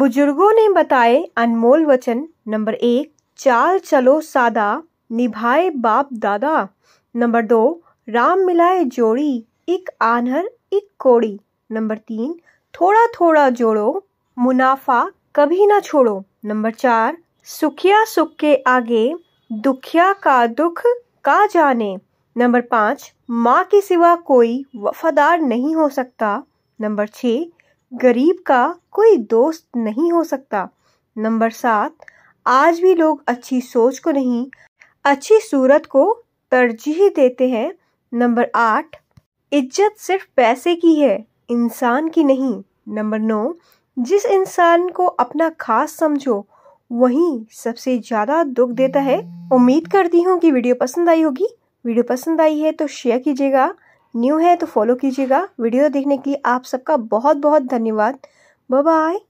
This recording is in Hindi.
बुजुर्गों ने बताए अनमोल वचन नंबर एक चाल चलो सादा निभाए बाप दादा नंबर दो राम मिलाए जोड़ी एक आनहर एक कोड़ी नंबर तीन थोड़ा थोड़ा जोड़ो मुनाफा कभी ना छोड़ो नंबर चार सुखिया सुख के आगे दुखिया का दुख का जाने नंबर पाँच माँ के सिवा कोई वफादार नहीं हो सकता नंबर छः गरीब का कोई दोस्त नहीं हो सकता नंबर सात आज भी लोग अच्छी सोच को नहीं अच्छी सूरत को तरजीह देते हैं नंबर आठ इज्जत सिर्फ पैसे की है इंसान की नहीं नंबर नौ जिस इंसान को अपना खास समझो वही सबसे ज़्यादा दुख देता है उम्मीद करती हूँ कि वीडियो पसंद आई होगी वीडियो पसंद आई है तो शेयर कीजिएगा न्यू है तो फॉलो कीजिएगा वीडियो देखने के लिए आप सबका बहुत बहुत धन्यवाद बाय बाय